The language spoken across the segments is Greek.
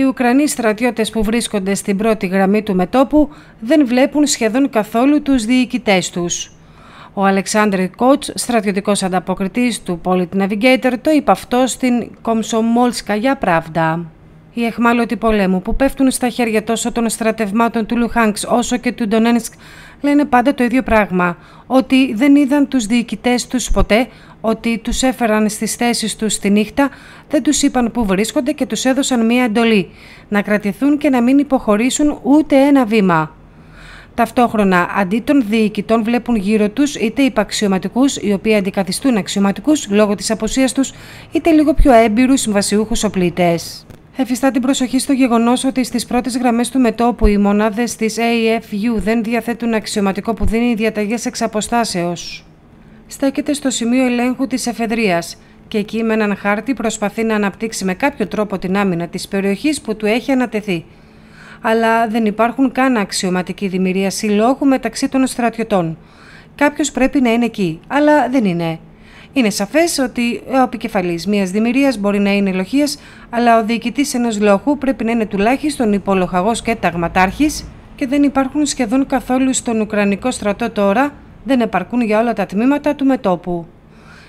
οι Ουκρανοί στρατιώτες που βρίσκονται στην πρώτη γραμμή του μετόπου δεν βλέπουν σχεδόν καθόλου τους διοικητές τους. Ο Αλεξάνδρ Κότς, στρατιωτικός ανταποκριτής του Polit Navigator, το είπε αυτό στην Κομσομόλσκα για Πράβδα. Οι εχμάλωτοι πολέμου που πέφτουν στα χέρια τόσο των στρατευμάτων του Λουχάνξ όσο και του Ντονένσκ λένε πάντα το ίδιο πράγμα, ότι δεν είδαν τους διοικητές τους ποτέ, ότι τους έφεραν στις θέσεις τους τη νύχτα, δεν τους είπαν που βρίσκονται και τους έδωσαν μία εντολή, να κρατηθούν και να μην υποχωρήσουν ούτε ένα βήμα. Ταυτόχρονα, αντί των διοικητών, βλέπουν γύρω τους είτε υπαξιωματικούς, οι οποίοι αντικαθιστούν αξιωματικούς λόγω της αποσία τους, είτε λίγο πιο έμπειρους συμβασιούχους οπλίτες. Εφιστά την προσοχή στο γεγονός ότι στις πρώτες γραμμές του μετόπου οι μονάδες της AFU δεν διαθέτουν αξιωματικό που δίνει διαταγές εξ αποστάσεως. Στέκεται στο σημείο ελέγχου της εφεδρείας και εκεί με έναν χάρτη προσπαθεί να αναπτύξει με κάποιο τρόπο την άμυνα της περιοχής που του έχει ανατεθεί. Αλλά δεν υπάρχουν καν αξιωματικοί δημιουργία συλλόγου μεταξύ των στρατιωτών. Κάποιος πρέπει να είναι εκεί, αλλά δεν είναι. Είναι σαφές ότι ο επικεφαλής μιας δημιουργίας μπορεί να είναι λοχεία, αλλά ο διοικητής ενός λοχού πρέπει να είναι τουλάχιστον υπολοχαγός και ταγματάρχης και δεν υπάρχουν σχεδόν καθόλου στον Ουκρανικό στρατό τώρα, δεν επαρκούν για όλα τα τμήματα του μετόπου.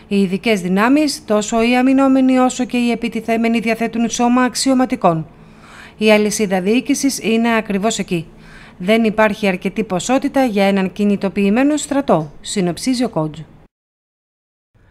Οι ειδικές δυνάμεις, τόσο οι αμυνόμενοι όσο και οι επιτιθέμενοι, διαθέτουν σώμα αξιωματικών. Η αλυσίδα διοίκησης είναι ακριβώς εκεί. Δεν υπάρχει αρκετή ποσότητα για έναν κινητοποιημένο στρατό, συνοψίζει ο Κόντζ.